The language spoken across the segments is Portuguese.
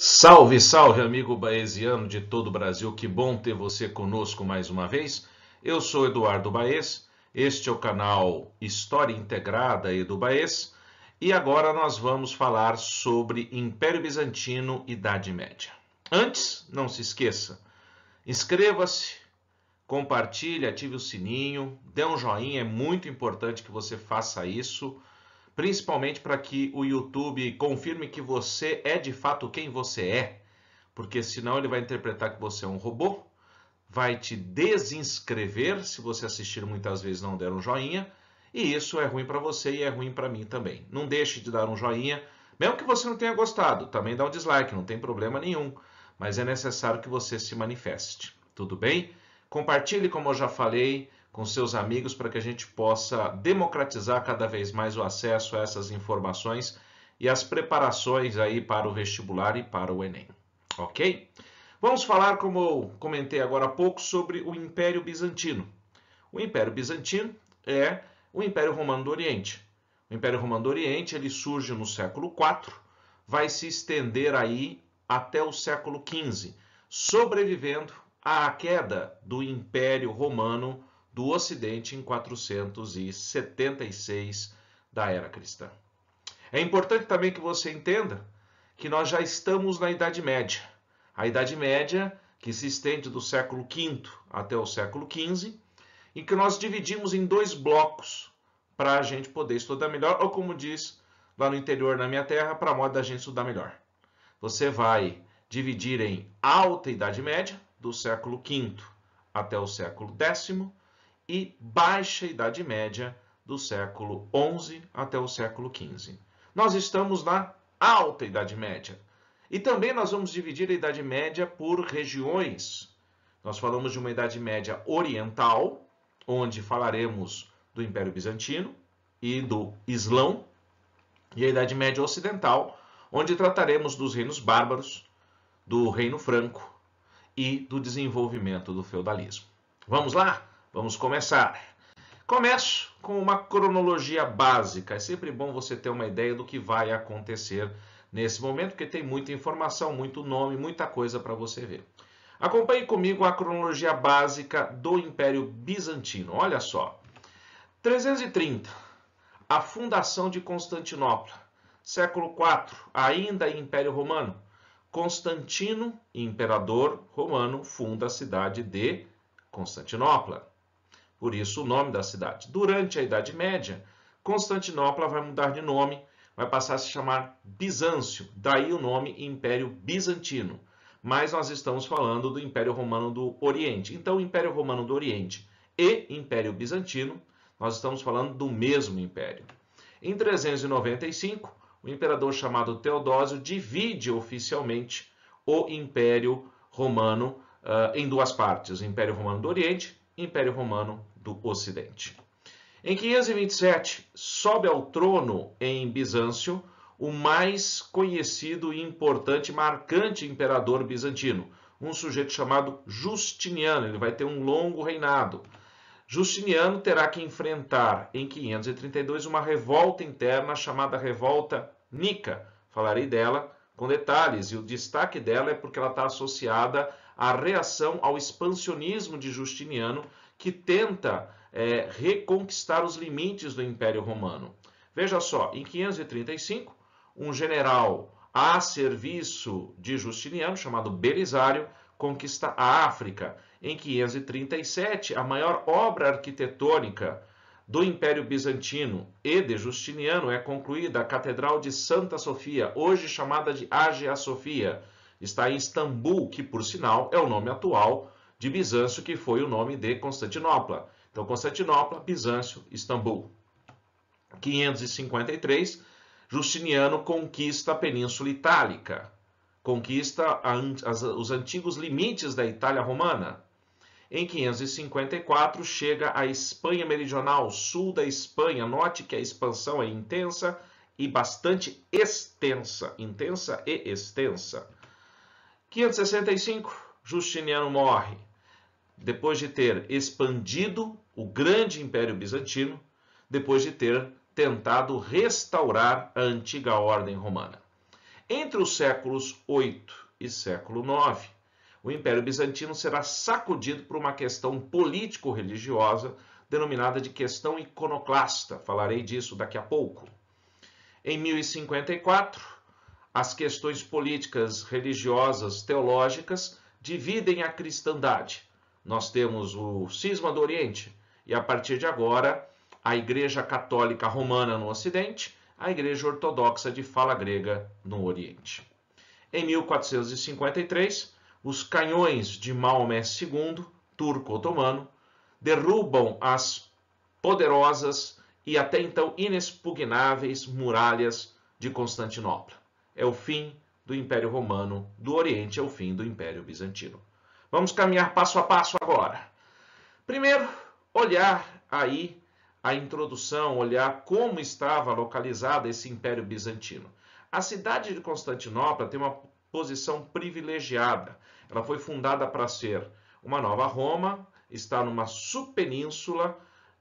Salve, salve, amigo baesiano de todo o Brasil. Que bom ter você conosco mais uma vez. Eu sou Eduardo Baez. Este é o canal História Integrada Edu Baez. E agora nós vamos falar sobre Império Bizantino e Idade Média. Antes, não se esqueça, inscreva-se, compartilhe, ative o sininho, dê um joinha, é muito importante que você faça isso principalmente para que o YouTube confirme que você é de fato quem você é, porque senão ele vai interpretar que você é um robô, vai te desinscrever se você assistir muitas vezes não der um joinha, e isso é ruim para você e é ruim para mim também. Não deixe de dar um joinha, mesmo que você não tenha gostado, também dá um dislike, não tem problema nenhum, mas é necessário que você se manifeste. Tudo bem? Compartilhe, como eu já falei, com seus amigos para que a gente possa democratizar cada vez mais o acesso a essas informações e as preparações aí para o vestibular e para o Enem. Ok? Vamos falar, como eu comentei agora há pouco, sobre o Império Bizantino. O Império Bizantino é o Império Romano do Oriente. O Império Romano do Oriente ele surge no século IV, vai se estender aí até o século XV, sobrevivendo à queda do Império Romano do Ocidente em 476 da era cristã. É importante também que você entenda que nós já estamos na Idade Média. A Idade Média, que se estende do século V até o século XV, e que nós dividimos em dois blocos para a gente poder estudar melhor, ou como diz lá no interior na minha terra, para a moda da gente estudar melhor. Você vai dividir em Alta Idade Média, do século V até o século X, e Baixa Idade Média, do século XI até o século XV. Nós estamos na Alta Idade Média. E também nós vamos dividir a Idade Média por regiões. Nós falamos de uma Idade Média Oriental, onde falaremos do Império Bizantino e do Islão, e a Idade Média Ocidental, onde trataremos dos reinos bárbaros, do Reino Franco e do desenvolvimento do feudalismo. Vamos lá? Vamos começar. Começo com uma cronologia básica. É sempre bom você ter uma ideia do que vai acontecer nesse momento, porque tem muita informação, muito nome, muita coisa para você ver. Acompanhe comigo a cronologia básica do Império Bizantino. Olha só. 330, a fundação de Constantinopla. Século IV, ainda Império Romano. Constantino, imperador romano, funda a cidade de Constantinopla por isso o nome da cidade. Durante a Idade Média, Constantinopla vai mudar de nome, vai passar a se chamar Bizâncio, daí o nome Império Bizantino. Mas nós estamos falando do Império Romano do Oriente. Então, Império Romano do Oriente e Império Bizantino, nós estamos falando do mesmo império. Em 395, o imperador chamado Teodósio divide oficialmente o Império Romano uh, em duas partes: Império Romano do Oriente e Império Romano do Ocidente. Em 527, sobe ao trono em Bizâncio o mais conhecido e importante, marcante imperador bizantino, um sujeito chamado Justiniano. Ele vai ter um longo reinado. Justiniano terá que enfrentar em 532 uma revolta interna chamada Revolta Nica. Falarei dela com detalhes e o destaque dela é porque ela está associada à reação ao expansionismo de Justiniano que tenta é, reconquistar os limites do Império Romano. Veja só, em 535, um general a serviço de Justiniano, chamado Belisário, conquista a África. Em 537, a maior obra arquitetônica do Império Bizantino e de Justiniano é concluída a Catedral de Santa Sofia, hoje chamada de Hagia Sofia. Está em Istambul, que por sinal é o nome atual de Bizâncio, que foi o nome de Constantinopla. Então, Constantinopla, Bizâncio, Istambul. 553, Justiniano conquista a Península Itálica, conquista os antigos limites da Itália Romana. Em 554, chega à Espanha Meridional, sul da Espanha. Note que a expansão é intensa e bastante extensa. Intensa e extensa. 565, Justiniano morre depois de ter expandido o grande Império Bizantino, depois de ter tentado restaurar a antiga ordem romana. Entre os séculos 8 e século 9, o Império Bizantino será sacudido por uma questão político-religiosa denominada de questão iconoclasta. Falarei disso daqui a pouco. Em 1054, as questões políticas, religiosas, teológicas dividem a cristandade nós temos o cisma do Oriente e a partir de agora a Igreja Católica Romana no Ocidente, a Igreja Ortodoxa de fala grega no Oriente. Em 1453, os canhões de Maomé II, turco-otomano, derrubam as poderosas e até então inexpugnáveis muralhas de Constantinopla. É o fim do Império Romano do Oriente, é o fim do Império Bizantino. Vamos caminhar passo a passo agora. Primeiro, olhar aí a introdução, olhar como estava localizado esse Império Bizantino. A cidade de Constantinopla tem uma posição privilegiada. Ela foi fundada para ser uma nova Roma, está numa subpenínsula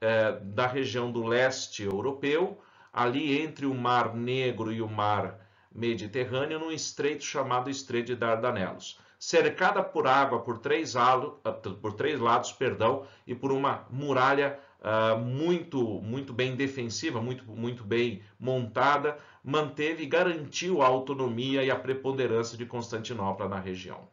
eh, da região do leste europeu, ali entre o Mar Negro e o Mar Mediterrâneo, num estreito chamado Estreito de Dardanelos cercada por água por três, alo, ah, por três lados perdão, e por uma muralha uh, muito, muito bem defensiva, muito, muito bem montada, manteve e garantiu a autonomia e a preponderância de Constantinopla na região.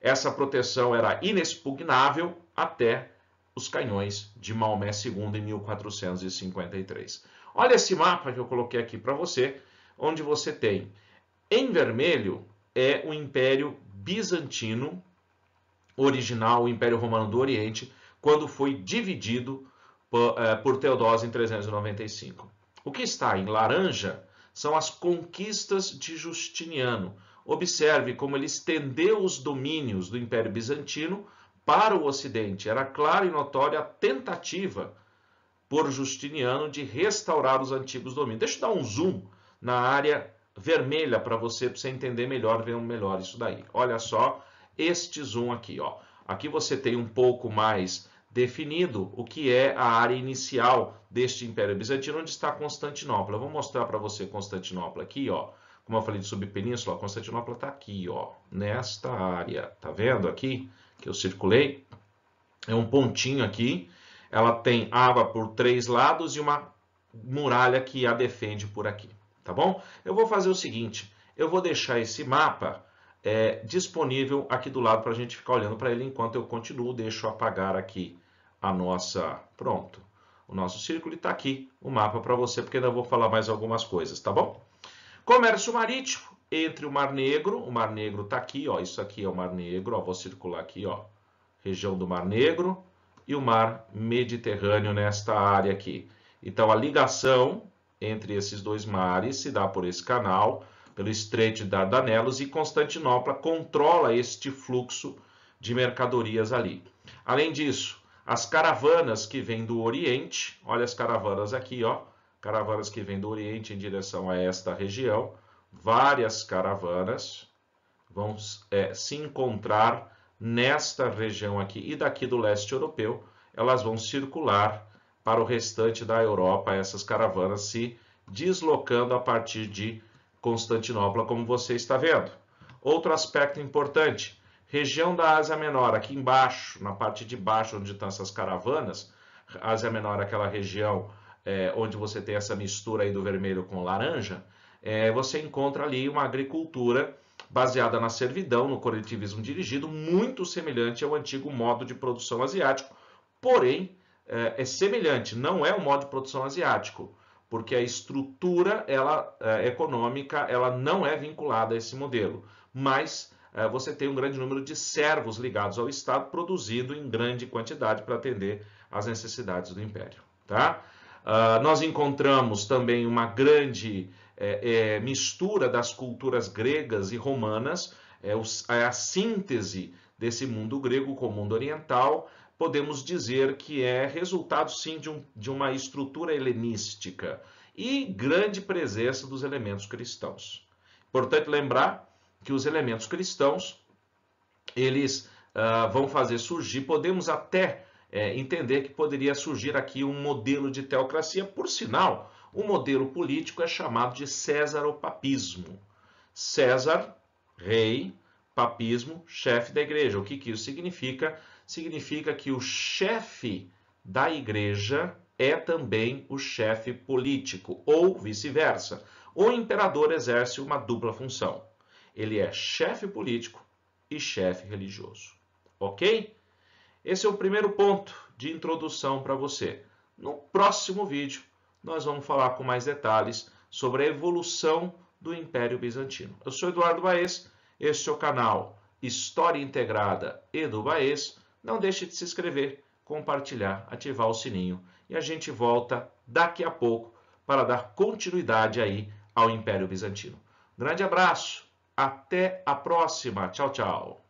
Essa proteção era inexpugnável até os canhões de Maomé II em 1453. Olha esse mapa que eu coloquei aqui para você, onde você tem em vermelho é o Império bizantino original, o Império Romano do Oriente, quando foi dividido é, por, Teodósio em 395. O que está em laranja são as conquistas de Justiniano. Observe como ele estendeu os domínios do Império Bizantino para o Ocidente. Era clara e notória a tentativa por Justiniano de restaurar os antigos domínios. Deixa eu dar um zoom na área vermelha para você, para você entender melhor, ver melhor isso daí. Olha só este zoom aqui, ó. Aqui você tem um pouco mais definido o que é a área inicial deste Império Bizantino, onde está Constantinopla. Eu vou mostrar para você Constantinopla aqui, ó. Como eu falei de subpenínsula, Constantinopla está aqui, ó, nesta área. Tá vendo aqui que eu circulei? É um pontinho aqui. Ela tem aba por três lados e uma muralha que a defende por aqui tá bom? Eu vou fazer o seguinte, eu vou deixar esse mapa é, disponível aqui do lado para a gente ficar olhando para ele enquanto eu continuo, deixo apagar aqui a nossa, pronto, o nosso círculo e está aqui o mapa para você, porque ainda vou falar mais algumas coisas, tá bom? Comércio marítimo entre o Mar Negro, o Mar Negro está aqui, ó, isso aqui é o Mar Negro, ó, vou circular aqui, ó, região do Mar Negro e o Mar Mediterrâneo nesta área aqui. Então, a ligação entre esses dois mares se dá por esse canal, pelo Estreito de Dardanelos, e Constantinopla controla este fluxo de mercadorias ali. Além disso, as caravanas que vêm do Oriente, olha as caravanas aqui, ó, caravanas que vêm do Oriente em direção a esta região, várias caravanas vão é, se encontrar nesta região aqui e daqui do leste europeu, elas vão circular para o restante da Europa, essas caravanas se deslocando a partir de Constantinopla, como você está vendo. Outro aspecto importante, região da Ásia Menor, aqui embaixo, na parte de baixo onde estão essas caravanas, Ásia Menor é aquela região é, onde você tem essa mistura aí do vermelho com laranja, é, você encontra ali uma agricultura baseada na servidão, no coletivismo dirigido, muito semelhante ao antigo modo de produção asiático, porém é, é semelhante, não é o modo de produção asiático porque a estrutura ela, eh, econômica ela não é vinculada a esse modelo, mas eh, você tem um grande número de servos ligados ao Estado, produzido em grande quantidade para atender às necessidades do Império. Tá? Uh, nós encontramos também uma grande é, mistura das culturas gregas e romanas, é, a síntese desse mundo grego com o mundo oriental, podemos dizer que é resultado sim de, um, de uma estrutura helenística e grande presença dos elementos cristãos. Importante lembrar que os elementos cristãos eles uh, vão fazer surgir, podemos até é, entender que poderia surgir aqui um modelo de teocracia. Por sinal, o modelo político é chamado de césaropapismo. César, rei, papismo, chefe da igreja. O que, que isso significa? significa que o chefe da igreja é também o chefe político, ou vice-versa. O imperador exerce uma dupla função. Ele é chefe político e chefe religioso. Ok? Esse é o primeiro ponto de introdução para você. No próximo vídeo, nós vamos falar com mais detalhes sobre a evolução do Império Bizantino. Eu sou Eduardo Baez, este é o canal História Integrada Edu Baez. Não deixe de se inscrever, compartilhar, ativar o sininho e a gente volta daqui a pouco para dar continuidade aí ao Império Bizantino. Grande abraço, até a próxima. Tchau, tchau.